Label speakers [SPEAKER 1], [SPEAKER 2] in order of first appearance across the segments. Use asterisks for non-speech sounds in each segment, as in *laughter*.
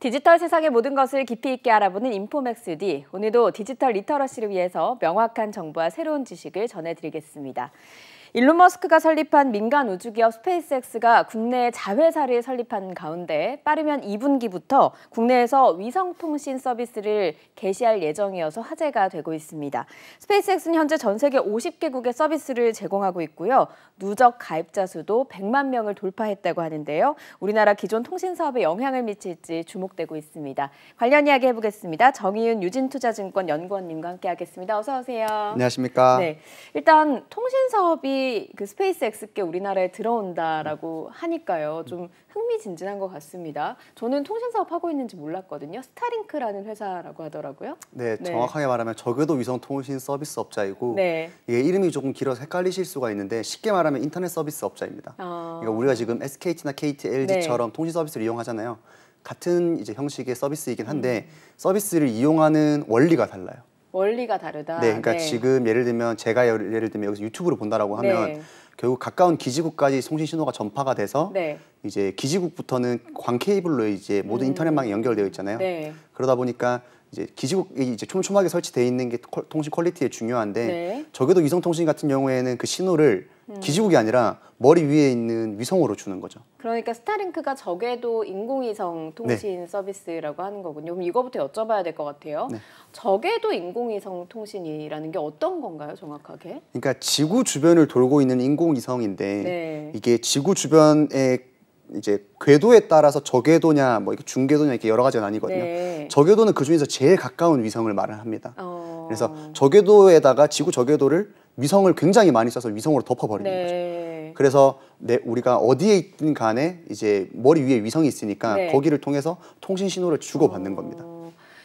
[SPEAKER 1] 디지털 세상의 모든 것을 깊이 있게 알아보는 인포맥스 D. 오늘도 디지털 리터러시를 위해서 명확한 정보와 새로운 지식을 전해드리겠습니다. 일론 머스크가 설립한 민간 우주 기업 스페이스X가 국내 자회사를 설립한 가운데 빠르면 2분기부터 국내에서 위성 통신 서비스를 개시할 예정이어서 화제가 되고 있습니다. 스페이스X는 현재 전 세계 5 0개국의 서비스를 제공하고 있고요. 누적 가입자 수도 100만 명을 돌파했다고 하는데요. 우리나라 기존 통신 사업에 영향을 미칠지 주목되고 있습니다. 관련 이야기 해보겠습니다. 정의윤 유진투자증권 연구원님과 함께하겠습니다. 어서 오세요. 안녕하십니까. 네, 일단 통신 사업이 기업이 그 스페이스X께 우리나라에 들어온다라고 하니까요. 좀 흥미진진한 것 같습니다. 저는 통신 사업 하고 있는지 몰랐거든요. 스타링크라는 회사라고 하더라고요.
[SPEAKER 2] 네, 네. 정확하게 말하면 저궤도 위성 통신 서비스 업자이고 네. 이게 이름이 조금 길어서 헷갈리실 수가 있는데 쉽게 말하면 인터넷 서비스 업자입니다. 아... 그러니까 우리가 지금 SKT나 KT, LG처럼 네. 통신 서비스를 이용하잖아요. 같은 이제 형식의 서비스이긴 한데 음. 서비스를 이용하는 원리가 달라요.
[SPEAKER 1] 원리가 다르다. 네, 그러니까 네. 지금
[SPEAKER 2] 예를 들면 제가 예를 들면 여기서 유튜브를 본다라고 네. 하면 네. 결국 가까운 기지국까지 송신 신호가 전파가 돼서 네. 이제 기지국부터는 광 케이블로 이제 모든 음. 인터넷망이 연결되어 있잖아요. 네. 그러다 보니까 이제 기지국이 이제 촘촘하게 설치되어 있는 게 통신 퀄리티에 중요한데 네. 적어도 위성 통신 같은 경우에는 그 신호를 음. 기지국이 아니라 머리 위에 있는 위성으로 주는 거죠.
[SPEAKER 1] 그러니까 스타링크가 적외도 인공위성 네. 통신 네. 서비스라고 하는 거군요. 그럼 이거부터 여쭤봐야 될 것 같아요. 네. 적외도 인공위성 통신이라는 게 어떤 건가요, 정확하게?
[SPEAKER 2] 그러니까 지구 주변을 돌고 있는 인공위성인데 네. 이게 지구 주변에 이제 궤도에 따라서 저궤도냐 뭐 이렇게 중궤도냐 이렇게 여러 가지가 나뉘거든요. 네. 저궤도는 그 중에서 제일 가까운 위성을 말을 합니다. 어... 그래서 저궤도에다가 지구 저궤도를 위성을 굉장히 많이 써서 위성으로 덮어버리는 네. 거죠. 그래서 내 우리가 어디에 있든 간에 이제 머리 위에 위성이 있으니까 네. 거기를 통해서 통신 신호를 주고 받는 어... 겁니다.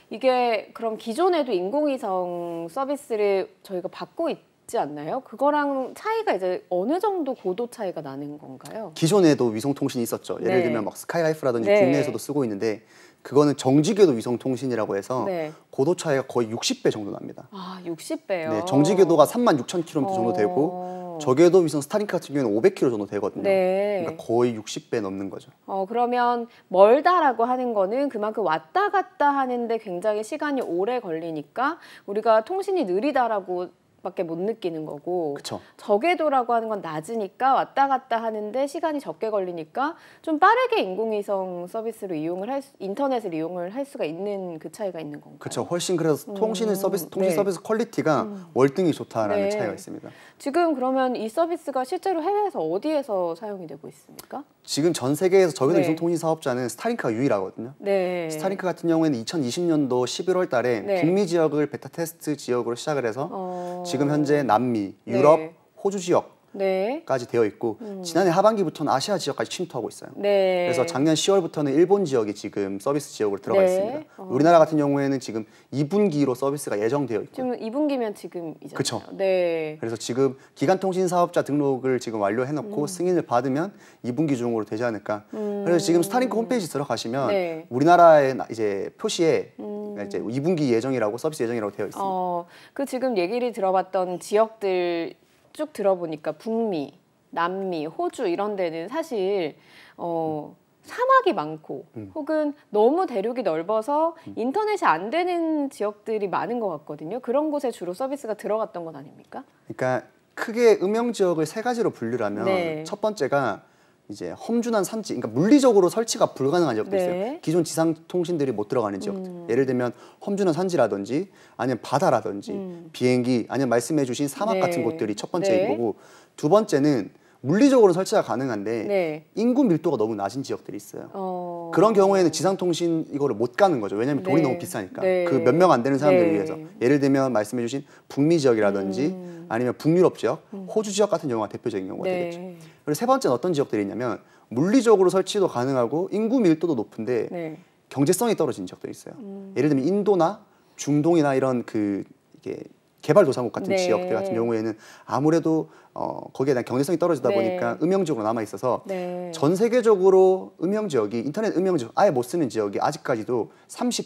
[SPEAKER 1] 이게 그럼 기존에도 인공위성 서비스를 저희가 받고 있지 않나요? 그거랑 차이가 이제 어느 정도 고도 차이가 나는 건가요?
[SPEAKER 2] 기존에도 위성 통신이 있었죠. 예를 네. 들면 막 스카이라이프라든지 네. 국내에서도 쓰고 있는데 그거는 정지궤도 위성 통신이라고 해서 네. 고도 차이가 거의 60배 정도 납니다.
[SPEAKER 1] 아, 60배요? 네, 정지궤도가
[SPEAKER 2] 3만 6천 킬로미터 정도 어. 되고 저궤도 위성 스타링크 같은 경우는 500km 정도 되거든요.
[SPEAKER 1] 네. 그러니까
[SPEAKER 2] 거의 60배 넘는 거죠.
[SPEAKER 1] 어, 그러면 멀다라고 하는 거는 그만큼 왔다 갔다 하는데 굉장히 시간이 오래 걸리니까 우리가 통신이 느리다라고 밖에 못 느끼는 거고 그쵸. 저궤도라고 하는 건 낮으니까 왔다 갔다 하는데 시간이 적게 걸리니까 좀 빠르게 인공위성 서비스를 이용을 할 수, 인터넷을 이용을 할 수가 있는 그 차이가 있는 건가요?
[SPEAKER 2] 그렇죠. 훨씬 그래서 음. 통신 서비스 통신 네. 서비스 퀄리티가 음. 월등히 좋다라는 네. 차이가 있습니다.
[SPEAKER 1] 지금 그러면 이 서비스가 실제로 해외에서 어디에서 사용이 되고
[SPEAKER 2] 있습니까? 지금 전 세계에서 저궤도 위성 네. 통신 사업자는 스타링크가 유일하거든요.
[SPEAKER 1] 네. 스타링크
[SPEAKER 2] 같은 경우에는 2020년도 11월 달에 네. 북미 지역을 베타 테스트 지역으로 시작을 해서
[SPEAKER 1] 어... 지금
[SPEAKER 2] 현재 남미, 네. 유럽, 호주 지역 네. 까지 되어 있고 음. 지난해 하반기부터는 아시아 지역까지 침투하고 있어요.
[SPEAKER 1] 네. 그래서 작년
[SPEAKER 2] 10월부터는 일본 지역이 지금 서비스 지역으로 들어가 네. 있습니다. 어. 우리나라 같은 경우에는 지금 2분기로 서비스가 예정되어 있고
[SPEAKER 1] 지금 2분기면 지금이잖아요. 그렇죠. 네.
[SPEAKER 2] 그래서 지금 기간통신 사업자 등록을 지금 완료해놓고 음. 승인을 받으면 2분기 중으로 되지 않을까. 음. 그래서 지금 스타링크 홈페이지 들어가시면 네. 우리나라의 이제 표시에 음. 이제 2분기 예정이라고 서비스 예정이라고 되어 있습니다.
[SPEAKER 1] 어, 그 지금 얘기를 들어봤던 지역들 쭉 들어보니까 북미, 남미, 호주 이런 데는 사실 어, 사막이 많고 음. 혹은 너무 대륙이 넓어서 음. 인터넷이 안 되는 지역들이 많은 것 같거든요. 그런 곳에 주로 서비스가 들어갔던 것 아닙니까?
[SPEAKER 2] 그러니까 크게 음영 지역을 세 가지로 분류하면 네. 첫 번째가 이제 험준한 산지, 그러니까 물리적으로 설치가 불가능한 지역도 네. 있어요. 기존 지상 통신들이 못 들어가는 지역. 음. 예를 들면 험준한 산지라든지 아니면 바다라든지 음. 비행기 아니면 말씀해주신 사막 네. 같은 곳들이 첫 번째인 네. 거고 두 번째는 물리적으로 설치가 가능한데 네. 인구 밀도가 너무 낮은 지역들이 있어요. 어... 그런 경우에는 지상통신 이거를 못 가는 거죠. 왜냐하면 돈이 네. 너무 비싸니까. 네. 그몇 명 안 되는 사람들을 네. 위해서. 예를 들면 말씀해주신 북미 지역이라든지 음... 아니면 북유럽 지역, 음. 호주 지역 같은 경우가 대표적인 경우가 네. 되겠죠. 그리고 세 번째는 어떤 지역들이 있냐면 물리적으로 설치도 가능하고 인구 밀도도 높은데 경제성이 떨어진 지역들이 있어요. 음... 예를 들면 인도나 중동이나 이런 그 이게 개발도상국 같은 네. 지역들 같은 경우에는 아무래도 어, 거기에 대한 경제성이 떨어지다 네. 보니까 음영적으로 남아 있어서 네. 전 세계적으로 음영 지역이 인터넷 음영 지역 아예 못 쓰는 지역이 아직까지도 34%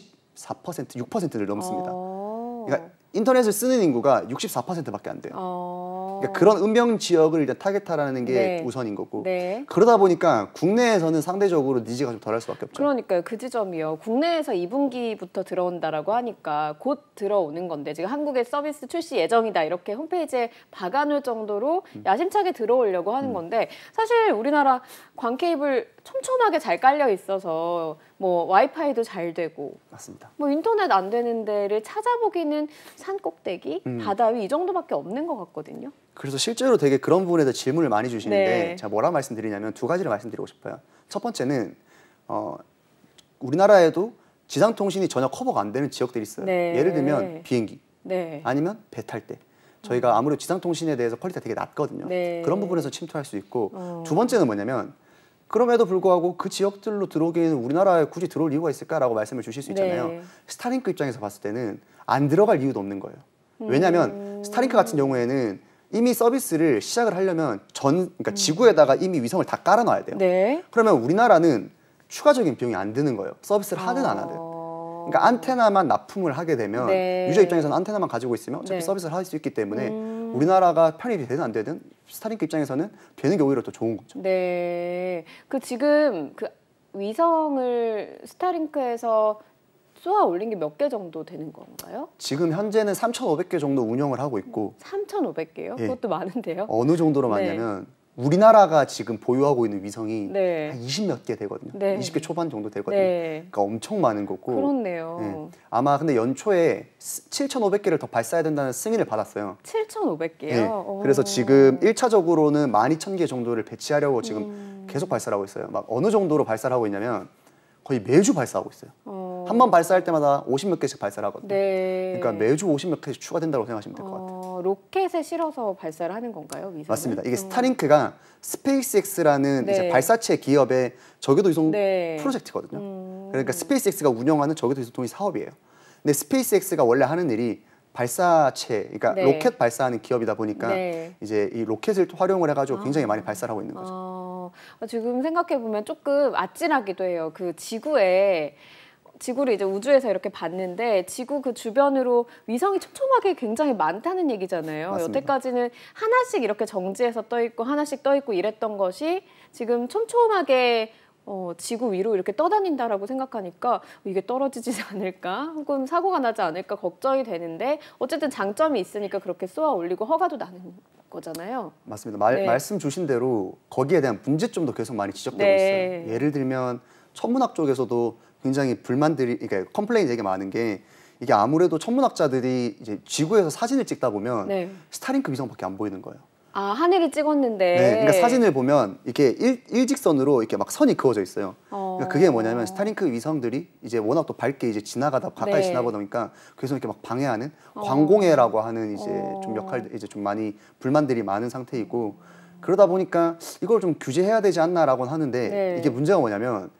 [SPEAKER 2] 6%를 넘습니다. 어. 그러니까 인터넷을 쓰는 인구가 64%밖에 안 돼요. 어. 그러니까 그런 음영 지역을 일단 타겟하라는 게 네. 우선인 거고 네. 그러다 보니까 국내에서는 상대적으로 니즈가 좀 덜할 수밖에 없죠.
[SPEAKER 1] 그러니까요. 그 지점이요. 국내에서 2분기부터 들어온다라고 하니까 곧 들어오는 건데 지금 한국에 서비스 출시 예정이다 이렇게 홈페이지에 박아놓을 정도로 음. 야심차게 들어오려고 하는 음. 건데 사실 우리나라 광케이블 촘촘하게 잘 깔려 있어서 뭐 와이파이도 잘 되고 맞습니다. 뭐 인터넷 안 되는 데를 찾아보기는 산 꼭대기, 음. 바다 위 이 정도밖에 없는 것 같거든요.
[SPEAKER 2] 그래서 실제로 되게 그런 부분에 서 질문을 많이 주시는데 네. 제가 뭐라 말씀드리냐면 두 가지를 말씀드리고 싶어요. 첫 번째는 어, 우리나라에도 지상 통신이 전혀 커버가 안 되는 지역들이 있어요. 네. 예를 들면 비행기, 네. 아니면 배 탈 때. 음. 저희가 아무래도 지상통신에 대해서 퀄리티가 되게 낮거든요. 네. 그런 부분에서 침투할 수 있고 어. 두 번째는 뭐냐면 그럼에도 불구하고 그 지역들로 들어오기에는 우리나라에 굳이 들어올 이유가 있을까라고 말씀을 주실 수 있잖아요. 네. 스타링크 입장에서 봤을 때는 안 들어갈 이유도 없는 거예요. 음. 왜냐하면 음... 스타링크 같은 경우에는 이미 서비스를 시작을 하려면 전 그러니까 음. 지구에다가 이미 위성을 다 깔아놔야 돼요. 네. 그러면 우리나라는 추가적인 비용이 안 드는 거예요. 서비스를 하든 안 하든. 그러니까 아. 안테나만 납품을 하게 되면 네. 유저 입장에서는 안테나만 가지고 있으면 어차피 네. 서비스를 할 수 있기 때문에 음... 우리나라가 편입이 되든 안 되든 스타링크 입장에서는 되는 게 오히려 더 좋은 거죠.
[SPEAKER 1] 네. 그 지금 그 위성을 스타링크에서 쏘아 올린 게 몇 개 정도 되는 건가요?
[SPEAKER 2] 지금 현재는 3,500개 정도 운영을 하고 있고
[SPEAKER 1] 3,500개요? 예. 그것도 많은데요?
[SPEAKER 2] 어느 정도로 네. 많냐면 네. 우리나라가 지금 보유하고 있는 위성이 네. 한 20몇 개 되거든요. 네. 20개 초반 정도 되거든요. 네. 그러니까 엄청 많은 거고.
[SPEAKER 1] 그렇네요.
[SPEAKER 2] 네. 아마 근데 연초에 7,500개를 더 발사해야 된다는 승인을 받았어요.
[SPEAKER 1] 7,500개요? 그래서
[SPEAKER 2] 지금 1차적으로는 12,000개 정도를 배치하려고 지금 음. 계속 발사를 하고 있어요. 막 어느 정도로 발사를 하고 있냐면 거의 매주 발사하고 있어요.
[SPEAKER 1] 오. 어. 한번
[SPEAKER 2] 발사할 때마다 50몇 개씩 발사를 하거든요.
[SPEAKER 1] 네. 그러니까
[SPEAKER 2] 매주 50몇 개씩 추가된다고 생각하시면 될것
[SPEAKER 1] 어, 같아요. 어, 로켓에 실어서 발사를 하는 건가요? 위성 맞습니다.
[SPEAKER 2] 이게 어. 스타링크가 스페이스X라는 네. 이제 발사체 기업의 저궤도 이송 네. 프로젝트거든요. 음. 그러니까 스페이스X가 운영하는 저궤도 이송 사업이에요. 근데 스페이스X가 원래 하는 일이 발사체, 그러니까 네. 로켓 발사하는 기업이다 보니까 네. 이제 이 로켓을 활용을 해가지고 아. 굉장히 아. 많이 발사를 하고 있는
[SPEAKER 1] 거죠. 아. 지금 생각해 보면 조금 아찔하기도 해요. 그 지구에 지구를 이제 우주에서 이렇게 봤는데 지구 그 주변으로 위성이 촘촘하게 굉장히 많다는 얘기잖아요. 맞습니다. 여태까지는 하나씩 이렇게 정지해서 떠 있고 하나씩 떠 있고 이랬던 것이 지금 촘촘하게 어, 지구 위로 이렇게 떠다닌다라고 생각하니까 이게 떨어지지 않을까 혹은 사고가 나지 않을까 걱정이 되는데 어쨌든 장점이 있으니까 그렇게 쏘아 올리고 허가도 나는 거잖아요.
[SPEAKER 2] 맞습니다. 말, 네. 말씀 주신 대로 거기에 대한 문제점도 계속 많이 지적되고 네. 있어요. 예를 들면 천문학 쪽에서도 굉장히 불만들이 그러니까 컴플레인 되게 많은 게 이게 아무래도 천문학자들이 이제 지구에서 사진을 찍다 보면 네. 스타링크 위성밖에 안 보이는 거예요.
[SPEAKER 1] 아하늘이 찍었는데. 네, 그러니까 사진을
[SPEAKER 2] 보면 이렇게 일, 직선으로 이렇게 막 선이 그어져 있어요. 어... 그러니까 그게 뭐냐면 스타링크 위성들이 이제 워낙 또 밝게 이제 지나가다 가까이 네. 지나가다 보니까 그래서 이렇게 막 방해하는 어... 광공해라고 하는 이제 어... 좀 역할 이제 좀 많이 불만들이 많은 상태이고 그러다 보니까 이걸 좀 규제해야 되지 않나라고 하는데 네. 이게 문제가 뭐냐면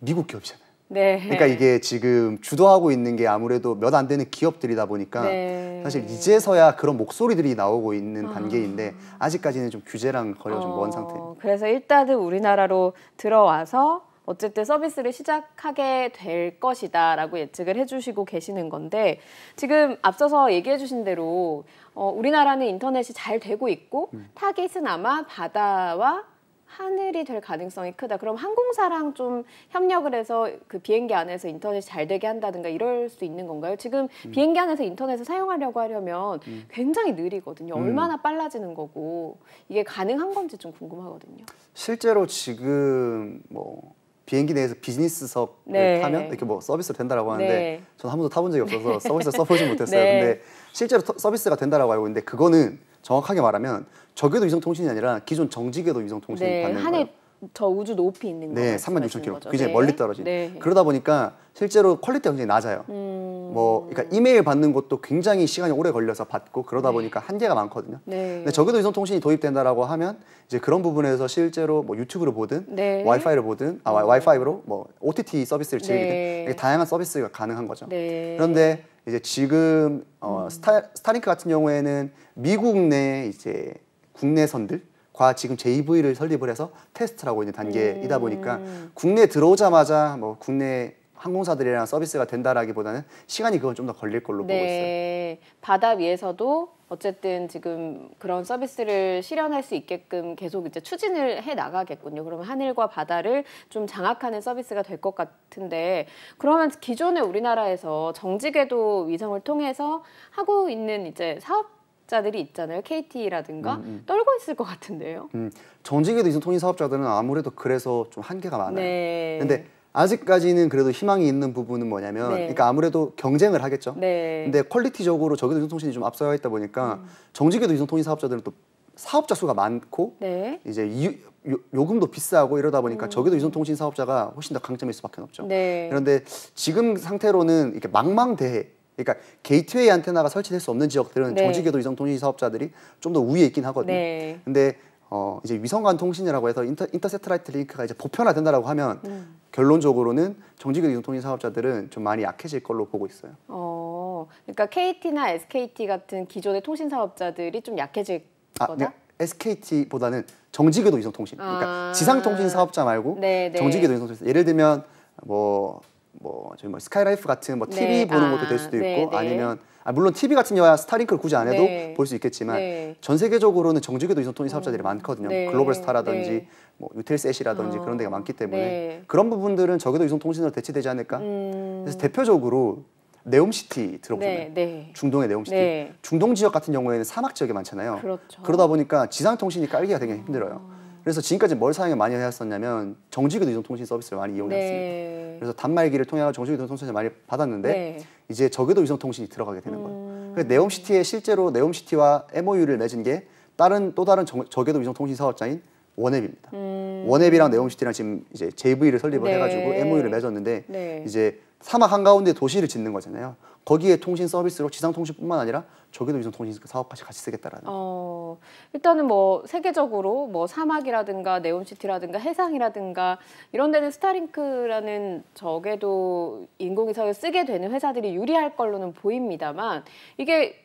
[SPEAKER 2] 미국 기업이잖아요. 네. 그러니까 이게 지금 주도하고 있는 게 아무래도 몇 안 되는 기업들이다 보니까 네. 사실 이제서야 그런 목소리들이 나오고 있는 아. 단계인데 아직까지는 좀 규제랑 거리가 어. 좀먼 상태입니다.
[SPEAKER 1] 그래서 일단은 우리나라로 들어와서 어쨌든 서비스를 시작하게 될 것이다 라고 예측을 해주시고 계시는 건데 지금 앞서서 얘기해 주신 대로 어, 우리나라는 인터넷이 잘 되고 있고 음. 타깃은 아마 바다와 하늘이 될 가능성이 크다. 그럼 항공사랑 좀 협력을 해서 그 비행기 안에서 인터넷이 잘 되게 한다든가 이럴 수 있는 건가요? 지금 음. 비행기 안에서 인터넷을 사용하려고 하려면 음. 굉장히 느리거든요. 음. 얼마나 빨라지는 거고 이게 가능한 건지 좀 궁금하거든요.
[SPEAKER 2] 실제로 지금 뭐 비행기 내에서 비즈니스석을 네. 타면 이렇게 뭐 서비스로 된다라고 하는데 네. 저는 한 번도 타본 적이 없어서 *laughs* 서비스를 써보지 못했어요. 네. 근데 실제로 서비스가 된다라고 알고 있는데 그거는 정확하게 말하면 저궤도 위성통신이 아니라 기존 정지궤도 위성통신을 네, 받는
[SPEAKER 1] 거예요. 저 우주 높이 있는 거 네,
[SPEAKER 2] 3만 6천 킬로. 굉장히 네. 멀리 떨어진. 네. 그러다 보니까 실제로 퀄리티가 굉장히 낮아요. 음... 뭐 그러니까 이메일 받는 것도 굉장히 시간이 오래 걸려서 받고 그러다 네. 보니까 한계가 많거든요. 네. 근데 적어도 위성 통신이 도입된다라고 하면 이제 그런 부분에서 실제로 뭐 유튜브를 보든 네. 와이파이를 보든 아 음. 와이파이로 뭐 OTT 서비스를 즐기든 네. 다양한 서비스가 가능한 거죠.
[SPEAKER 1] 그런데
[SPEAKER 2] 이제 지금 어, 음. 스타, 스타링크 같은 경우에는 미국 내 이제 국내선들 과 지금 JV를 설립을 해서 테스트라고 있는 단계이다 보니까 음. 국내 들어오자마자 뭐 국내 항공사들이랑 서비스가 된다라기보다는 시간이 그건 좀 더 걸릴 걸로 네. 보고 있어요.
[SPEAKER 1] 네. 바다 위에서도 어쨌든 지금 그런 서비스를 실현할 수 있게끔 계속 이제 추진을 해 나가겠군요. 그러면 하늘과 바다를 좀 장악하는 서비스가 될 것 같은데 그러면 기존에 우리나라에서 정직에도 위성을 통해서 하고 있는 이제 사업 자들이 있잖아요. KT라든가 음, 음. 떨고 있을 것 같은데요.
[SPEAKER 2] 음, 정직에도 위성 통신 사업자들은 아무래도 그래서 좀 한계가 많아요.
[SPEAKER 1] 네. 근데
[SPEAKER 2] 아직까지는 그래도 희망이 있는 부분은 뭐냐면, 네. 그러니까 아무래도 경쟁을 하겠죠. 네. 근데 퀄리티적으로 저기도 이송통신이 좀 앞서가 있다 보니까 음. 정직에도 이송통신 사업자들은 또 사업자 수가 많고 네. 이제 유, 요, 금도 비싸고 이러다 보니까 음. 저기도 이송통신 사업자가 훨씬 더 강점일 수밖에 없죠. 네. 그런데 지금 상태로는 이렇게 망망대해. 그러니까 게이트웨이 안테나가 설치될 수 없는 지역들은 네. 정직에도 이송통신 사업자들이 좀 더 우위에 있긴 하거든요. 네. 근데 어, 이제 위성간 통신이라고 해서 인터, 인터세트라이트 링크가 이제 보편화된다라고 하면 음. 결론적으로는 정직의 이통신 사업자들은 좀 많이 약해질 걸로 보고 있어요.
[SPEAKER 1] 어, 그러니까 KT나 SKT 같은 기존의 통신 사업자들이 좀 약해질
[SPEAKER 2] 아, 거다? 네. SKT보다는 정직궤도 위성통신아 그러니까 아. 지상통신 사업자 말고 네, 네. 정직궤도 이송통신. 예를 들면 뭐, 뭐, 저희 뭐 스카이라이프 같은 뭐 TV 네. 보는 아 것도 될 수도 네, 있고 아니면 아, 물론 TV 같은 경우야 스타링크를 굳이 안 해도 네. 볼수 있겠지만 네. 전 세계적으로는 정직에도 이선 통니 사업자들이 음. 많거든요. 네. 글로벌 스타라든지 네. 뭐 유텔셋이라든지 어. 그런 데가 아. 많기 때문에 네. 그런 부분들은 저기도 이성 통신으로 대체되지 않을까.
[SPEAKER 1] 음.
[SPEAKER 2] 그래서 대표적으로 네옴시티 들어보셨나요? 네, 네. 중동의 네옴시티. 중동 지역 같은 경우에는 사막 지역이 많잖아요. 그렇죠. 그러다 보니까 지상통신이 깔기가 되게 힘들어요. 어. 그래서 지금까지 뭘 사용을 많이 해왔었냐면 정직위도 이동통신 서비스를 많이 이용했습니다. 네. 그래서 단말기를 통해서 정직도 이동통신을 많이 받았는데 네. 이제 저궤도 이동통신이 들어가게 되는 거예요. 음. 그래서 네옴시티에 실제로 네옴시티와 MOU를 맺은 게 다른 또 다른 저, 저궤도 위성통신 사업자인 원앱입니다. 음. 원앱이랑 네옴시티랑 지금 이제 JV를 설립을 네. 해가지고 MOU를 맺었는데 네. 이제 사막 한가운데 도시를 짓는 거잖아요. 거기에 통신 서비스로 지상 통신뿐만 아니라 저기도 위성 통신 사업까지 같이 쓰겠다라는.
[SPEAKER 1] 어, 일단은 뭐 세계적으로 뭐 사막이라든가 네온시티라든가 해상이라든가 이런 데는 스타링크라는 저게도 인공위성을 쓰게 되는 회사들이 유리할 걸로는 보입니다만 이게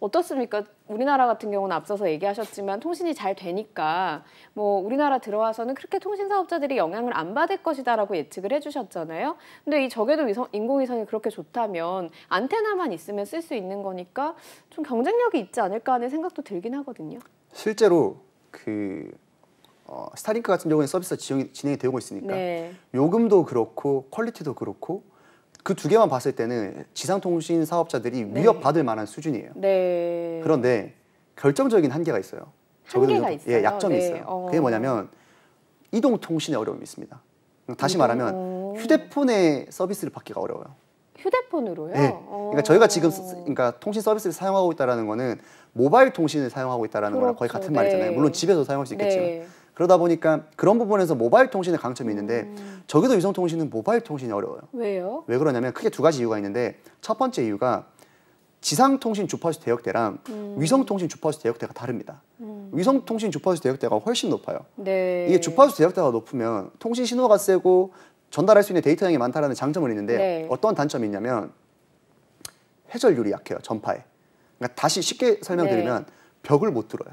[SPEAKER 1] 어떻습니까? 우리나라 같은 경우는 앞서서 얘기하셨지만 통신이 잘 되니까 뭐 우리나라 들어와서는 그렇게 통신 사업자들이 영향을 안 받을 것이다라고 예측을 해주셨잖아요. 근데 이 저궤도 인공위성이 그렇게 좋다면 안테나만 있으면 쓸 수 있는 거니까 좀 경쟁력이 있지 않을까 하는 생각도 들긴 하거든요.
[SPEAKER 2] 실제로 그 어, 스타링크 같은 경우는 서비스가 진행이 되고 있으니까 네. 요금도 그렇고 퀄리티도 그렇고 그두 개만 봤을 때는 지상통신 사업자들이 네. 위협받을 만한 수준이에요.
[SPEAKER 1] 네.
[SPEAKER 2] 그런데 결정적인 한계가 있어요. 한계가 예, 있어요. 예, 약점이 네. 있어요. 어. 그게 뭐냐면 이동 통신의 어려움이 있습니다. 다시 이동? 말하면 어. 휴대폰의 서비스를 받기가 어려워요.
[SPEAKER 1] 휴대폰으로요? 네. 어. 그러니까 저희가 지금
[SPEAKER 2] 그러니까 통신 서비스를 사용하고 있다라는 거는 모바일 통신을 사용하고 있다라는 그렇죠. 거랑 거의 그렇죠. 같은 말이잖아요. 네. 물론 집에서 사용할 수 네. 있겠지만 그러다 보니까 그런 부분에서 모바일 통신의 강점이 있는데 음. 저기도 위성 통신은 모바일 통신이 어려워요. 왜요? 왜 그러냐면 크게 두 가지 이유가 있는데 첫 번째 이유가 지상 통신 주파수 대역대랑 음. 위성 통신 주파수 대역대가 다릅니다. 음. 위성 통신 주파수 대역대가 훨씬 높아요. 네. 이게 주파수 대역대가 높으면 통신 신호가 세고 전달할 수 있는 데이터 량이 많다라는 장점은 있는데 네. 어떤 단점이 있냐면 회절율이 약해요 전파에. 그러니까 다시 쉽게 설명드리면 네. 벽을 못 들어요.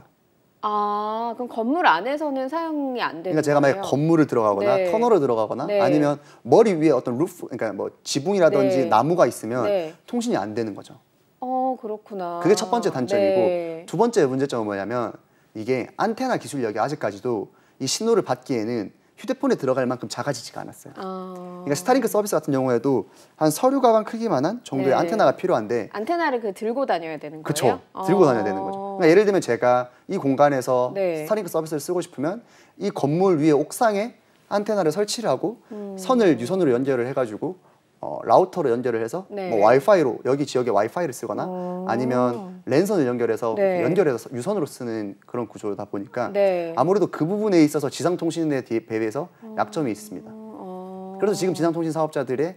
[SPEAKER 1] 아, 그럼 건물 안에서는 사용이 안 되는 그러니까 제가 만약 건물을 들어가거나 네. 터널을 들어가거나 네. 아니면
[SPEAKER 2] 머리 위에 어떤 루프 그러니까 뭐 지붕이라든지 네. 나무가 있으면 네. 통신이 안 되는 거죠.
[SPEAKER 1] 어, 그렇구나. 그게 첫 번째 단점이고 네.
[SPEAKER 2] 두 번째 문제점은 뭐냐면 이게 안테나 기술력이 아직까지도 이 신호를 받기에는 휴대폰에 들어갈 만큼 작아지지가 않았어요. 어... 그러니까 스타링크 서비스 같은 경우에도 한 서류 가방 크기만한 정도의 네. 안테나가 필요한데
[SPEAKER 1] 안테나를 그 들고 다녀야 되는 거예요? 그렇죠. 어... 들고 다녀야 어. 되는 거죠. 그러니까
[SPEAKER 2] 예를 들면 제가 이 공간에서 네. 스타링크 서비스를 쓰고 싶으면 이 건물 위에 옥상에 안테나를 설치를 하고 음... 선을 유선으로 연결을 해가지고 어, 라우터로 연결을 해서 뭐 네. 뭐 와이파이로 여기 지역에 와이파이를 쓰거나 오. 어. 아니면 랜선을 연결해서 네. 연결해서 유선으로 쓰는 그런 구조다 보니까 네. 아무래도 그 부분에 있어서 지상통신에 대비해서 어... 음, 약점이 있습니다. 어... 그래서 지금 지상통신 사업자들의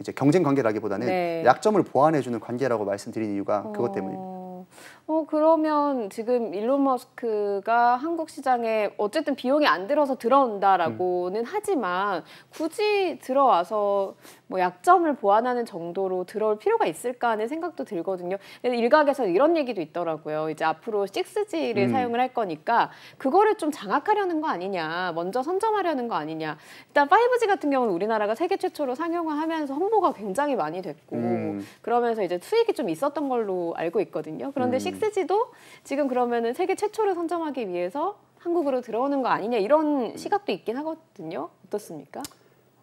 [SPEAKER 2] 이제 경쟁 관계라기보다는 네. 약점을 보완해주는 관계라고 말씀드린 이유가 그것 어. 때문입니다.
[SPEAKER 1] 어, 그러면 지금 일론 머스크가 한국 시장에 어쨌든 비용이 안 들어서 들어온다라고는 음. 하지만 굳이 들어와서 뭐 약점을 보완하는 정도로 들어올 필요가 있을까 하는 생각도 들거든요. 일각에서 이런 얘기도 있더라고요. 이제 앞으로 6G를 음. 사용을 할 거니까 그거를 좀 장악하려는 거 아니냐, 먼저 선점하려는 거 아니냐. 일단 5G 같은 경우는 우리나라가 세계 최초로 상용화하면서 홍보가 굉장히 많이 됐고 음. 그러면서 이제 수익이 좀 있었던 걸로 알고 있거든요. 그런데 음. 패스지도 지금 그러면은 세계 최초를 선정하기 위해서 한국으로 들어오는 거 아니냐 이런 시각도 있긴 하거든요. 어떻습니까?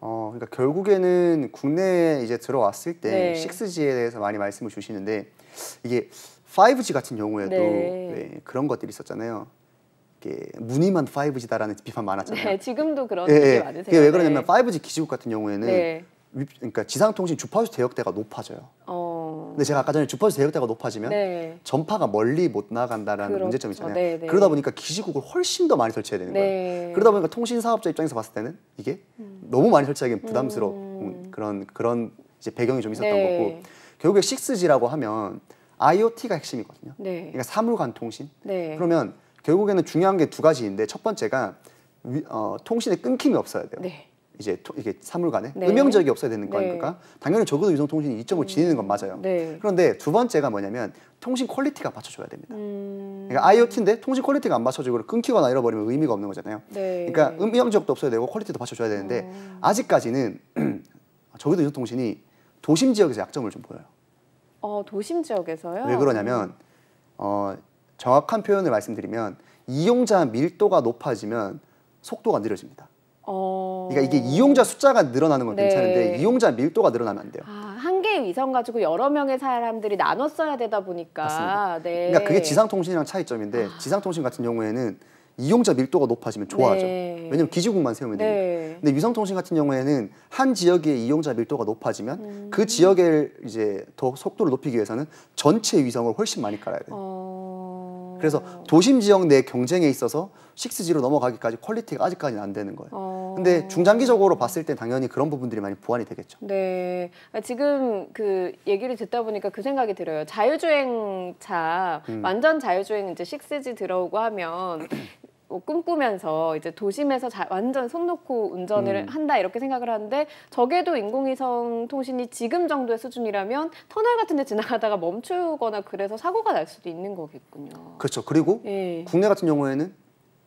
[SPEAKER 2] 어, 그러니까 결국에는 국내에 이제 들어왔을 때 네. 6G에 대해서 많이 말씀을 주시는데 이게 5G 같은 경우에도 네. 네, 그런 것들이 있었잖아요. 이게 무늬만 5G다라는 비판 많았잖아요. 네,
[SPEAKER 1] 지금도 그런 네, 예, 얘기 예. 많으세요. 이게 왜 그러냐면
[SPEAKER 2] 5G 기지국 같은 경우에는 네. 위, 그러니까 지상통신 주파수 대역대가 높아져요. 어. 근데 제가 아까 전에 주파수 대역대가 높아지면 네. 전파가 멀리 못 나간다라는 그렇죠. 문제점이 있잖아요. 네, 네. 그러다 보니까 기지국을 훨씬 더 많이 설치해야 되는 거예요. 네. 그러다 보니까 통신 사업자 입장에서 봤을 때는 이게 음. 너무 많이 설치하기엔 부담스러운 음. 음 그런 그런 이제 배경이 좀 있었던 네. 거고 결국에 6G라고 하면 IoT가 핵심이거든요. 네. 그러니까 사물간 통신.
[SPEAKER 1] 그러면
[SPEAKER 2] 결국에는 중요한 게 두 가지인데 첫 번째가 위, 어, 통신에 끊김이 없어야 돼요. 이제 이게 사물간에 네. 음영 지역이 없어야 되는 네. 거니까 당연히 적어도 유선통신이 이점을 음. 지니는 건 맞아요. 네. 그런데 두 번째가 뭐냐면 통신 퀄리티가 받쳐줘야 됩니다. 음... 그러니까 IoT인데 통신 퀄리티가 안맞춰지고 끊기거나 잃어버리면 의미가 없는 거잖아요. 네. 그러니까 음영 지역도 없어야 되고 퀄리티도 받쳐줘야 되는데 음... 아직까지는 적어도 *clears throat* 유선통신이 도심 지역에서 약점을 좀 보여요.
[SPEAKER 1] 어, 도심 지역에서요? 왜 그러냐면
[SPEAKER 2] 어, 정확한 표현을 말씀드리면 이용자 밀도가 높아지면 속도가 느려집니다. 어. 그러니까 이게 이용자 숫자가 늘어나는 건 네. 괜찮은데 이용자 밀도가 늘어나면 안 돼요. 아,
[SPEAKER 1] 한 개의 위성 가지고 여러 명의 사람들이 나눠 써야 되다 보니까. 네. 그러니까 그게
[SPEAKER 2] 지상통신이랑 차이점인데 아... 지상통신 같은 경우에는 이용자 밀도가 높아지면 좋아하죠. 네. 왜냐하면 기지국만 세우면 네. 되니까. 근데 위성통신 같은 경우에는 한 지역의 이용자 밀도가 높아지면 그 음... 그 지역의 이제 더 속도를 높이기 위해서는 전체 위성을 훨씬 많이 깔아야 돼요. 어... 그래서 도심 지역 내 경쟁에 있어서 6G로 넘어가기까지 퀄리티가 아직까지는 안 되는 거예요.
[SPEAKER 1] 어... 근데 중장기적으로
[SPEAKER 2] 봤을 때 당연히 그런 부분들이 많이 보완이 되겠죠.
[SPEAKER 1] 네. 지금 그 얘기를 듣다 보니까 그 생각이 들어요. 자율주행차, 음. 완전 자율주행 이제 6G 들어오고 하면 뭐 꿈꾸면서 이제 도심에서 자, 완전 손 놓고 운전을 음. 한다 이렇게 생각을 하는데 저게도 인공위성 통신이 지금 정도의 수준이라면 터널 같은 데 지나가다가 멈추거나 그래서 사고가 날 수도 있는 거겠군요.
[SPEAKER 2] 그렇죠. 그리고
[SPEAKER 1] 예. 국내
[SPEAKER 2] 같은 경우에는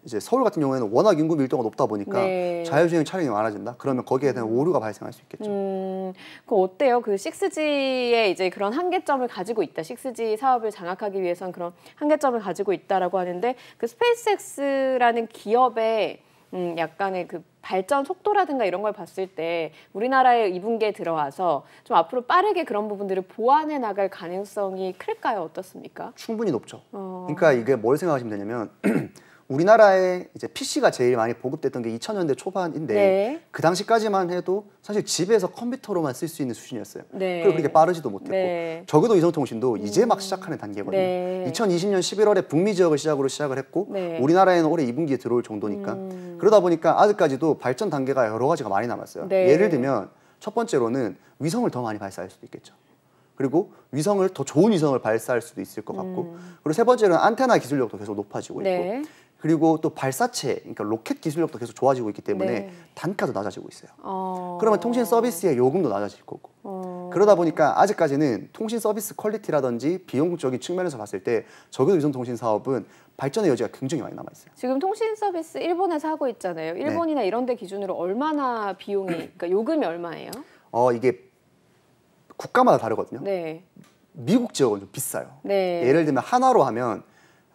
[SPEAKER 2] 이제 서울 같은 경우에는 워낙 인구 밀도가 높다 보니까 네. 자율주행 차량이 많아진다. 그러면 거기에 대한 오류가 발생할 수
[SPEAKER 1] 있겠죠. 음, 그 어때요? 그 6G의 이제 그런 한계점을 가지고 있다. 6G 사업을 장악하기 위해선 그런 한계점을 가지고 있다라고 하는데 그 스페이스X라는 기업의 음, 약간의 그 발전 속도라든가 이런 걸 봤을 때 우리나라의 2분기에 들어와서 좀 앞으로 빠르게 그런 부분들을 보완해 나갈 가능성이 클까요? 어떻습니까?
[SPEAKER 2] 충분히 높죠. 어... 그러니까 이게 뭘 생각하시면 되냐면 *clears throat* 우리나라에 이제 PC가 제일 많이 보급됐던 게 2000년대 초반인데 네. 그 당시까지만 해도 사실 집에서 컴퓨터로만 쓸 수 있는 수준이었어요. 네. 그리고 그렇게 빠르지도 못했고 네. 적어도 이성통신도 이제 막 음. 시작하는 단계거든요. 2020년 11월에 북미 지역을 시작으로 시작을 했고 네. 우리나라에는 올해 2분기에 들어올 정도니까 음. 그러다 보니까 아직까지도 발전 단계가 여러 가지가 많이 남았어요. 네. 예를 들면 첫 번째로는 위성을 더 많이 발사할 수도 있겠죠. 그리고 위성을 더 좋은 위성을 발사할 수도 있을 것 같고 음. 그리고 세 번째로는 안테나 기술력도 계속 높아지고 있고 네. 그리고 또 발사체, 그러니까 로켓 기술력도 계속 좋아지고 있기 때문에 네. 단가도 낮아지고 있어요. 어... 그러면 통신 서비스의 요금도 낮아질 거고. 어... 그러다 보니까 아직까지는 통신 서비스 퀄리티라든지 비용적인 측면에서 봤을 때 적외도 유선 통신 사업은 발전의 여지가 굉장히 많이 남아 있어요.
[SPEAKER 1] 지금 통신 서비스 일본에서 하고 있잖아요. 네. 일본이나 네. 이런 데 기준으로 얼마나 비용이 그러니까 요금이 얼마예요?
[SPEAKER 2] 어, 이게 국가마다 다르거든요. 네. 미국 지역은 좀 비싸요.
[SPEAKER 1] 네. 예를 들면 하나로
[SPEAKER 2] 하면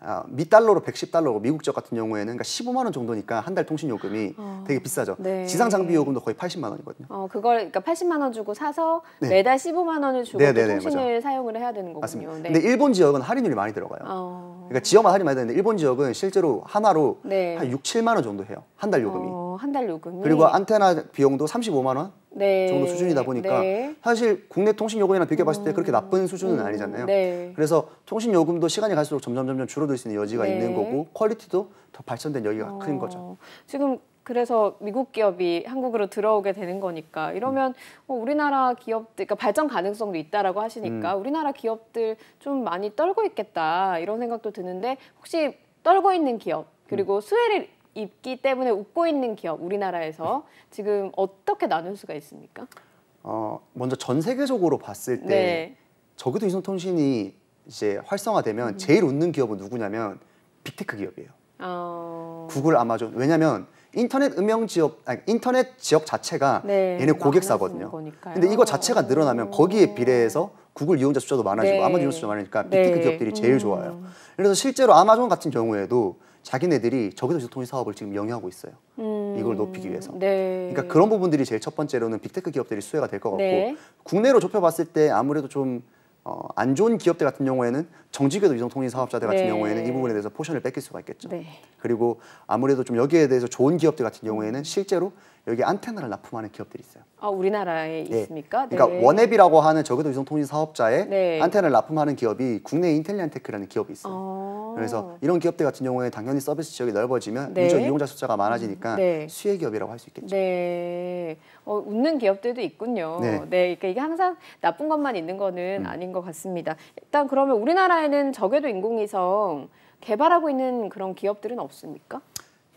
[SPEAKER 2] 아, 미달러로 110달러고 미국적 같은 경우에는 그러니까 15만 원 정도니까 한 달 통신 요금이 어, 되게 비싸죠. 네. 지상 장비 요금도 거의 80만 원이거든요.
[SPEAKER 1] 어, 그걸 그러니까 80만 원 주고 사서 네. 매달 15만 원을 주고 네네네, 네, 네, 통신을 맞아. 사용을 해야 되는 거군요. 맞습니다. 네. 근데 일본
[SPEAKER 2] 지역은 할인율이 많이 들어가요. 어. 그러니까 지역만 할인 많이 되는데 일본 지역은 실제로 하나로 네. 한 6, 7만 원 정도 해요. 한 달 요금이. 어.
[SPEAKER 1] 한달 요금이. 그리고
[SPEAKER 2] 안테나 비용도 35만 원
[SPEAKER 1] 네. 정도 수준이다 보니까 네.
[SPEAKER 2] 사실 국내 통신 요금이랑 비교해 봤을 때 그렇게 나쁜 음. 수준은 아니잖아요. 네. 그래서 통신 요금도 시간이 갈수록 점점 점점 줄어들 수 있는 여지가 네. 있는 거고 퀄리티도 더 발전된 여기가 어. 큰 거죠.
[SPEAKER 1] 지금 그래서 미국 기업이 한국으로 들어오게 되는 거니까 이러면 어, 우리나라 기업들 그러니까 발전 가능성도 있다라고 하시니까 음. 우리나라 기업들 좀 많이 떨고 있겠다 이런 생각도 드는데 혹시 떨고 있는 기업 그리고 음. 수혜를 있기 때문에 웃고 있는 기업 우리나라에서 네. 지금 어떻게 나눌 수가 있습니까?
[SPEAKER 2] 어, 먼저 전 세계적으로 봤을 때 네. 적어도 이성통신이 이제 활성화되면 음. 제일 웃는 기업은 누구냐면 빅테크 기업이에요.
[SPEAKER 1] 어...
[SPEAKER 2] 구글, 아마존. 왜냐하면 인터넷 음영 지역, 아니, 인터넷 지역 자체가 네, 얘네 고객사거든요. 근데 이거 자체가 늘어나면 거기에 비례해서 구글 이용자 숫자도 많아지고 네. 아마존 숫자도 많으니까 빅테크 네. 기업들이 제일 음. 좋아요. 그래서 실제로 아마존 같은 경우에도 자기네들이 저기서 통신 사업을 지금 영위하고 있어요.
[SPEAKER 1] 음. 이걸 높이기 위해서. 네. 그러니까
[SPEAKER 2] 그런 부분들이 제일 첫 번째로는 빅테크 기업들이 수혜가 될 것 같고 네. 국내로 좁혀봤을 때 아무래도 좀 어, 안 좋은 기업들 같은 경우에는 정직에도 이성통신 사업자들 같은 네. 경우에는 이 부분에 대해서 포션을 뺏길 수가 있겠죠. 네. 그리고 아무래도 좀 여기에 대해서 좋은 기업들 같은 경우에는 실제로 여기 안테나를 납품하는 기업들이 있어요.
[SPEAKER 1] 아 우리나라에 네. 있습니까? 그러니까 네. 원앱이라고
[SPEAKER 2] 하는 저궤도 위성 통신 사업자에 네. 안테나를 납품하는 기업이 국내 인텔리안테크라는 기업이 있어요. 아 그래서 이런 기업들 같은 경우에 당연히 서비스 지역이 넓어지면 유저 네. 이용자 숫자가 많아지니까 네. 수혜 기업이라고 할 수 있겠죠.
[SPEAKER 1] 네, 어, 웃는 기업들도 있군요. 네. 네, 그러니까 이게 항상 나쁜 것만 있는 거는 음. 아닌 것 같습니다. 일단 그러면 우리나라에는 저궤도 인공위성 개발하고 있는 그런 기업들은 없습니까?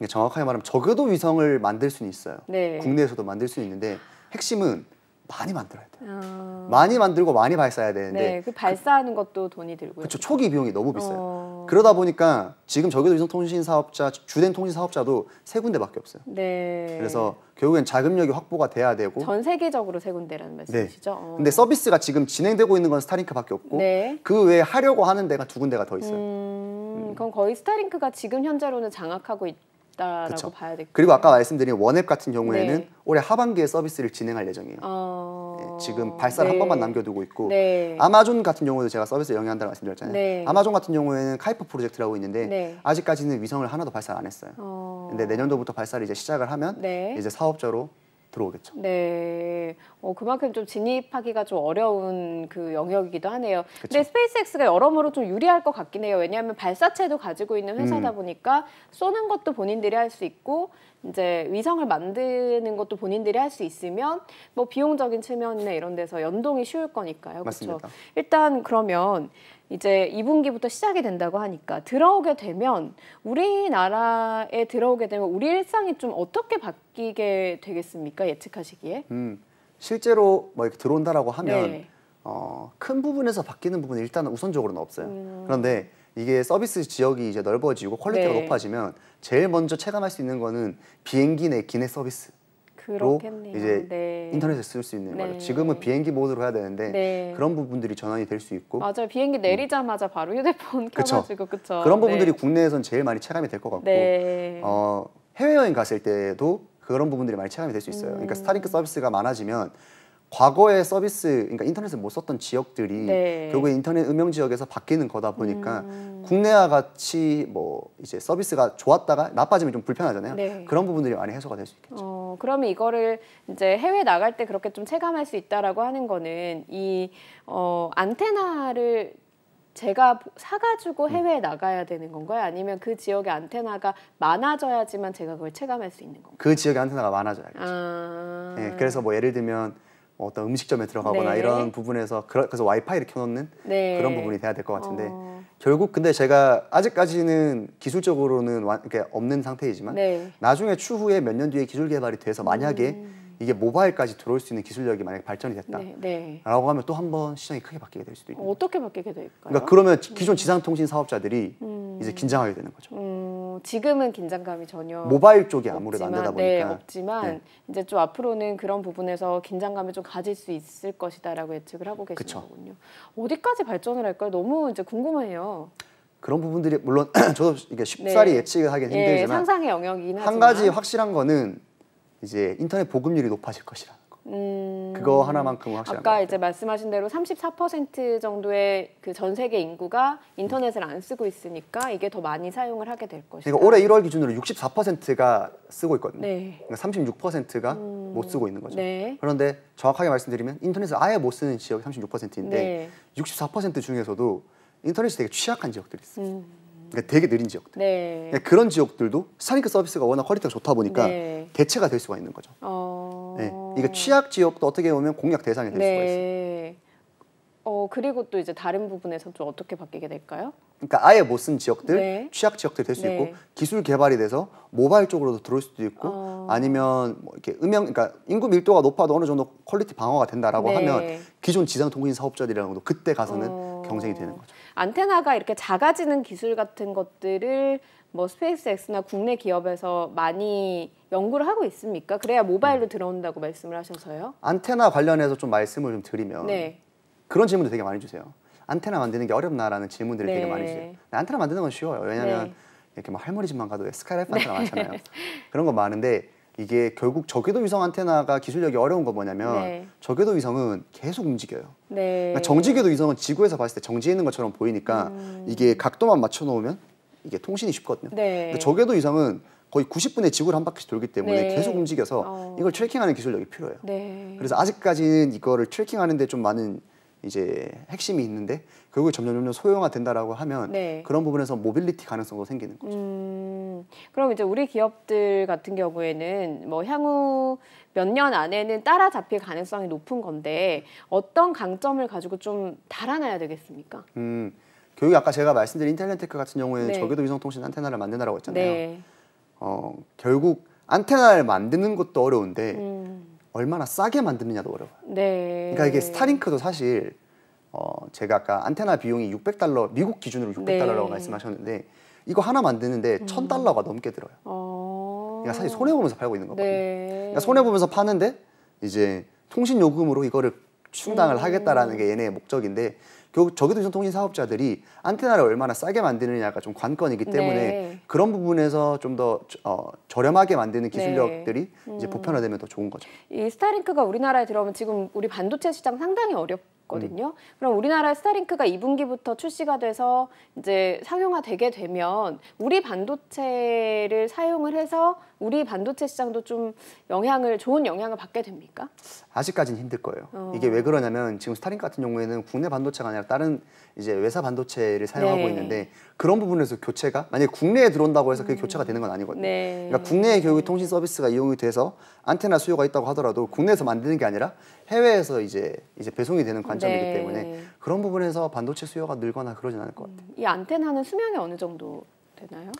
[SPEAKER 2] 그러니까 정확하게 말하면 적어도 위성을 만들 수는 있어요. 네. 국내에서도 만들 수 있는데 핵심은 많이 만들어야 돼요. 어... 많이 만들고 많이 발사해야 되는데 네, 그
[SPEAKER 1] 발사하는 그, 것도 돈이 들고요. 그렇죠.
[SPEAKER 2] 초기 비용이 너무 비싸요. 어... 그러다 보니까 지금 저기도 위성 통신 사업자 주된 통신 사업자도 세 군데밖에 없어요.
[SPEAKER 1] 네. 그래서
[SPEAKER 2] 결국엔 자금력이 확보가 돼야 되고 전
[SPEAKER 1] 세계적으로 세 군데라는 네. 말씀이시죠? 네.
[SPEAKER 2] 어... 근데 서비스가 지금 진행되고 있는 건 스타링크밖에 없고 네. 그 외에 하려고 하는 데가 두 군데가 더 있어요.
[SPEAKER 1] 음... 음. 그럼 거의 스타링크가 지금 현재로는 장악하고 있죠 있다라고 그쵸. 봐야 되겠죠. 그리고
[SPEAKER 2] 아까 말씀드린 원앱 같은 경우에는 네. 올해 하반기에 서비스를 진행할 예정이에요. 어... 네, 지금 발사를 네. 한 번만 네. 남겨두고 있고 네. 아마존 같은 경우도 제가 서비스 영위한다고 말씀드렸잖아요. 네. 아마존 같은 경우에는 카이퍼 프로젝트라고 있는데 아직까지는 위성을 하나도 발사 안 했어요. 어... 근데 내년도부터 발사를 이제 시작을 하면 이제 사업자로 들어오겠죠.
[SPEAKER 1] 네, 어, 그만큼 좀 진입하기가 좀 어려운 그 영역이기도 하네요. 그쵸. 근데 스페이스X가 여러모로 좀 유리할 것 같긴 해요. 왜냐하면 발사체도 가지고 있는 회사다 음. 보니까 쏘는 것도 본인들이 할 수 있고 이제 위성을 만드는 것도 본인들이 할 수 있으면 뭐 비용적인 측면이나 이런 데서 연동이 쉬울 거니까요. 그렇죠? 일단 그러면 이제 2분기부터 시작이 된다고 하니까 들어오게 되면 우리나라에 들어오게 되면 우리 일상이 좀 어떻게 바뀌게 되겠습니까? 예측하시기에?
[SPEAKER 2] 음, 실제로 뭐 이렇게 들어온다라고 하면 네. 어, 큰 부분에서 바뀌는 부분이 일단은 우선적으로는 없어요. 음. 그런데 이게 서비스 지역이 이제 넓어지고 퀄리티가 네. 높아지면 제일 먼저 체감할 수 있는 거는 비행기 내 기내 서비스. 로 이제 네. 인터넷을쓸 수 있는 네. 거죠. 지금은 비행기 모드로 해야 되는데 네. 그런 부분들이 전환이 될 수 있고
[SPEAKER 1] 맞아요. 비행기 음. 내리자마자 음. 바로 휴대폰 켜가지고 그쵸. 그런 부분들이 네.
[SPEAKER 2] 국내에선 제일 많이 체감이 될 것 같고 네. 어, 해외여행 갔을 때도 그런 부분들이 많이 체감이 될 수 있어요. 그러니까 음. 그러니까 스타링크 서비스가 많아지면 과거의 서비스, 그러니까 인터넷을 못 썼던 지역들이 네. 결국 인터넷 음영 지역에서 바뀌는 거다 보니까 음. 국내와 같이 뭐 이제 서비스가 좋았다가 나빠지면 좀 불편하잖아요. 네. 그런 부분들이 많이 해소가 될 수
[SPEAKER 1] 있겠죠. 어, 그러면 이거를 이제 해외 나갈 때 그렇게 좀 체감할 수 있다라고 하는 거는 이 어, 안테나를 제가 사가지고 음. 해외에 나가야 되는 건가요? 아니면 그 지역의 안테나가 많아져야지만 제가 그걸 체감할 수 있는
[SPEAKER 2] 건가요? 그 지역의 안테나가 많아져야겠죠.
[SPEAKER 1] 아...
[SPEAKER 2] 네, 그래서 뭐 예를 들면 어떤 음식점에 들어가거나 네. 이런 부분에서 그래서 와이파이를 켜놓는 네. 그런 부분이 돼야 될 것 같은데 어... 결국 근데 제가 아직까지는 기술적으로는 완, 이게 없는 상태이지만 네. 나중에 추후에 몇 년 뒤에 기술 개발이 돼서 만약에 음... 이게 모바일까지 들어올 수 있는 기술력이 만약 에 발전이 됐다라고 네, 네. 하면 또 한 번 시장이 크게 바뀌게 될 수도 있고
[SPEAKER 1] 어, 떻게 바뀌게 될까요? 그러니까 그러면
[SPEAKER 2] 기존 음. 지상통신 사업자들이 음. 이제 긴장하게 되는 거죠.
[SPEAKER 1] 음, 지금은 긴장감이 전혀
[SPEAKER 2] 모바일 쪽이 아무래도 안 되다 네, 보니까 네,
[SPEAKER 1] 없지만 이제 좀 앞으로는 그런 부분에서 긴장감을 좀 가질 수 있을 것이다라고 예측을 하고 계시는 그쵸. 거군요. 어디까지 발전을 할까요? 너무 이제 궁금해요.
[SPEAKER 2] 그런 부분들이 물론 *clears throat* 저도 이게 쉽사리 네. 예측하기 예, 힘들지만 상상의
[SPEAKER 1] 영역이긴 하지만 한 가지
[SPEAKER 2] 확실한 거는 이제 인터넷 보급률이 높아질 것이라는
[SPEAKER 1] 거. 음... 그거 하나만큼은 확실한 아까 이제 말씀하신 대로 34% 정도의 그 전 세계 인구가 인터넷을 안 쓰고 있으니까 이게 더 많이 사용을 하게 될 것이다. 그러니까 올해
[SPEAKER 2] 1월 기준으로 64%가 쓰고 있거든요. 네. 그러니까 36%가 음... 못 쓰고 있는 거죠. 네. 그런데 정확하게 말씀드리면 인터넷을 아예 못 쓰는 지역이 36%인데 네. 64% 중에서도 인터넷이 되게 취약한 지역들이 있어요. 음... 그러니까 되게 느린 지역들.
[SPEAKER 1] 네. 그러니까
[SPEAKER 2] 그런 지역들도 스타링크 서비스가 워낙 퀄리티가 좋다 보니까 네. 대체가 될 수가 있는 거죠.
[SPEAKER 1] 어... 네. 이게
[SPEAKER 2] 취약 지역도 어떻게 보면 공약 대상이 될 수가 네.
[SPEAKER 1] 있어요. 어 그리고 또 이제 다른 부분에서 좀 어떻게 바뀌게 될까요?
[SPEAKER 2] 그러니까 아예 못 쓴 지역들, 네. 취약 지역들 될수 네. 있고 기술 개발이 돼서 모바일 쪽으로도 들어올 수도 있고 어... 아니면 뭐 이렇게 음영 그러니까 인구 밀도가 높아도 어느 정도 퀄리티 방어가 된다라고 하면 기존 지상 통신 사업자들이랑도 그때 가서는 어. 경쟁이 되는 거죠.
[SPEAKER 1] 안테나가 이렇게 작아지는 기술 같은 것들을 뭐 스페이스X나 국내 기업에서 많이 연구를 하고 있습니까? 그래야 모바일로 음. 들어온다고 말씀을 하셔서요.
[SPEAKER 2] 안테나 관련해서 좀 말씀을 좀 드리면 네. 그런 질문도 되게 많이 주세요. 안테나 만드는 게 어렵나라는 질문들을 네. 되게 많이 네. 주세요. 안테나 만드는 건 쉬워요. 왜냐하면 네. 이렇게 뭐 할머니 집만 가도 스카이라이프 안테나 네. 많잖아요. 그런 거 많은데 이게 결국 저궤도 위성 안테나가 기술력이 어려운 건 뭐냐면 네. 저궤도 위성은 계속 움직여요. 네. 그러니까 정지궤도 위성은 지구에서 봤을 때 정지해 있는 것처럼 보이니까 음. 이게 각도만 맞춰 놓으면 이게 통신이 쉽거든요. 네. 저궤도 위성은 거의 90분의 지구를 한 바퀴 돌기 때문에 네. 계속 움직여서 어. 이걸 트래킹하는 기술력이 필요해요.
[SPEAKER 1] 네. 그래서
[SPEAKER 2] 아직까지는 이거를 트래킹하는데 좀 많은 이제 핵심이 있는데 결국 점점 점점 소형화된다라고 하면 네. 그런 부분에서 모빌리티 가능성도 생기는
[SPEAKER 1] 거죠. 음, 그럼 이제 우리 기업들 같은 경우에는 뭐 향후 몇 년 안에는 따라잡힐 가능성이 높은 건데 어떤 강점을 가지고 좀 달아나야 되겠습니까?
[SPEAKER 2] 음, 교육 아까 제가 말씀드린 인텔렌테크 같은 경우에는 네. 저궤도 위성통신 안테나를 만드느라고 했잖아요. 네. 어, 결국 안테나를 만드는 것도 어려운데 음. 얼마나 싸게 만드느냐도 어려워요.
[SPEAKER 1] 네. 그러니까 이게
[SPEAKER 2] 스타링크도 사실 어, 제가 아까 안테나 비용이 600달러, 미국 기준으로 600달러라고 말씀하셨는데 이거 하나 만드는데 음. 천 달러가 넘게 들어요. 어. 그러니까 사실 손해 보면서 팔고 있는 거거든요.
[SPEAKER 1] 네. 그러니까 손해
[SPEAKER 2] 보면서 파는데 이제 통신 요금으로 이거를 충당을 음. 하겠다라는 게 얘네의 목적인데 결국 저기도 전통인 사업자들이 안테나를 얼마나 싸게 만드느냐가 좀 관건이기 때문에 네. 그런 부분에서 좀더 어, 저렴하게 만드는 네. 기술력들이 네. 이제 음. 보편화되면 더 좋은 거죠.
[SPEAKER 1] 이 스타링크가 우리나라에 들어오면 지금 우리 반도체 시장 상당히 어렵 거든요. 음. 그럼 우리나라 스타링크가 2분기부터 출시가 돼서 이제 상용화 되게 되면 우리 반도체를 사용을 해서 우리 반도체 시장도 좀 영향을 좋은 영향을 받게 됩니까?
[SPEAKER 2] 아직까지는 힘들 거예요. 어. 이게 왜 그러냐면 지금 스타링 같은 경우에는 국내 반도체가 아니라 다른 이제 외사 반도체를 사용하고 네. 있는데 그런 부분에서 교체가 만약 국내에 들어온다고 해서 그게 음. 교체가 되는 건 아니거든요. 네. 그러니까 국내에 결국 통신 서비스가 이용이 돼서 안테나 수요가 있다고 하더라도 국내에서 만드는 게 아니라 해외에서 이제 이제 배송이 되는 관점이기 네. 때문에 그런 부분에서 반도체 수요가 늘거나 그러진 않을 것 같아요.
[SPEAKER 1] 음. 이 안테나는 수명이 어느 정도 되나요?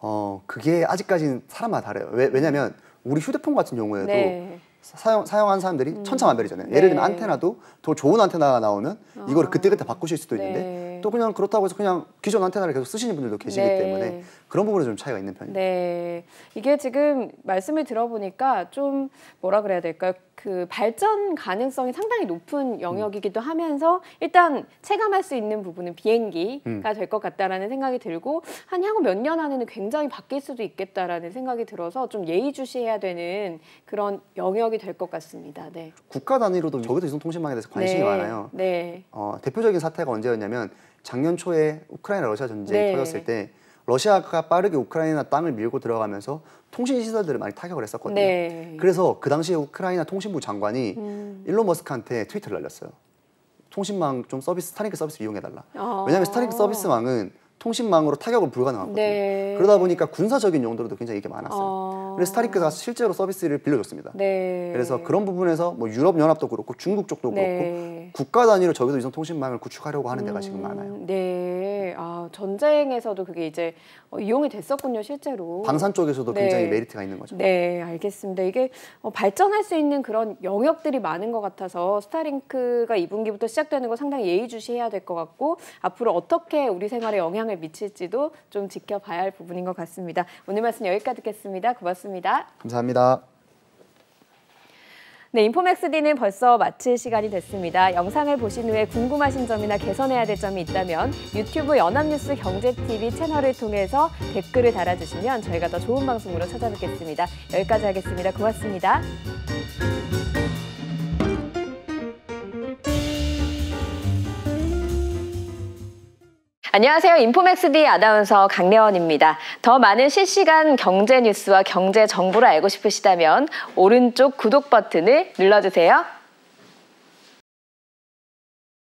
[SPEAKER 2] 어 그게 아직까지는 사람마다 다르요 왜, 왜냐면 우리 휴대폰 같은 경우에도 네. 사용 사용한 사람들이 음. 천차만별이잖아요. 네. 예를 들면 네. 안테나도 더 좋은 안테나가 나오는 아. 이거를 그때그때 바꾸실 수도 있는데 네. 또 그냥 그렇다고 해서 그냥 기존 안테나를 계속 쓰시는 분들도 계시기 네. 때문에 그런 부분에 좀 차이가 있는 편이에요.
[SPEAKER 1] 네, 이게 지금 말씀을 들어보니까 좀 뭐라 그래야 될까요? 그 발전 가능성이 상당히 높은 영역이기도 음. 하면서 일단 체감할 수 있는 부분은 비행기가 음. 될것 같다라는 생각이 들고 한 향후 몇 년 안에는 굉장히 바뀔 수도 있겠다라는 생각이 들어서 좀 예의주시해야 되는 그런 영역이 될 것 같습니다. 네.
[SPEAKER 2] 국가 단위로도 저기도 이송통신망에 대해서 관심이 네. 많아요. 네. 어, 대표적인 사태가 언제였냐면 작년 초에 우크라이나 러시아 전쟁이 네. 터졌을 때 러시아가 빠르게 우크라이나 땅을 밀고 들어가면서 통신 시설들을 많이 타격을 했었거든요. 네. 그래서 그 당시에 우크라이나 통신부 장관이 음. 일론 머스크한테 트위터를 날렸어요. 통신망 좀 서비스 스타링크 서비스 이용해달라. 아. 왜냐하면 스타링크 서비스망은 통신망으로 타격을 불가능하거든요.
[SPEAKER 1] 네. 그러다
[SPEAKER 2] 보니까 군사적인 용도로도 굉장히 이게 많았어요. 아... 그래서 스타리크가 실제로 서비스를 빌려줬습니다.
[SPEAKER 1] 네. 그래서
[SPEAKER 2] 그런 부분에서 뭐 유럽 연합도 그렇고 중국 쪽도 네. 그렇고 국가 단위로 저기도 이성 통신망을 구축하려고 하는 데가 음... 지금 많아요.
[SPEAKER 1] 네, 아 전쟁에서도 그게 이제 어, 이용이 됐었군요, 실제로. 방산 쪽에서도 네. 굉장히 메리트가 있는 거죠. 네, 알겠습니다. 이게 어, 발전할 수 있는 그런 영역들이 많은 것 같아서 스타링크가 2분기부터 시작되는 거 상당히 예의주시해야 될 것 같고 앞으로 어떻게 우리 생활에 영향 영향을 미칠지도 좀 지켜봐야 할 부분인 것 같습니다. 오늘 말씀 여기까지 듣겠습니다. 고맙습니다.
[SPEAKER 2] 감사합니다.
[SPEAKER 1] 네, 인포맥스D는 벌써 마칠 시간이 됐습니다. 영상을 보신 후에 궁금하신 점이나 개선해야 될 점이 있다면 유튜브 연합뉴스 경제TV 채널을 통해서 댓글을 달아주시면 저희가 더 좋은 방송으로 찾아뵙겠습니다. 여기까지 하겠습니다. 고맙습니다. 안녕하세요. 인포맥스D 아나운서 강래원입니다. 더 많은 실시간 경제 뉴스와 경제 정보를 알고
[SPEAKER 2] 싶으시다면 오른쪽 구독 버튼을 눌러주세요.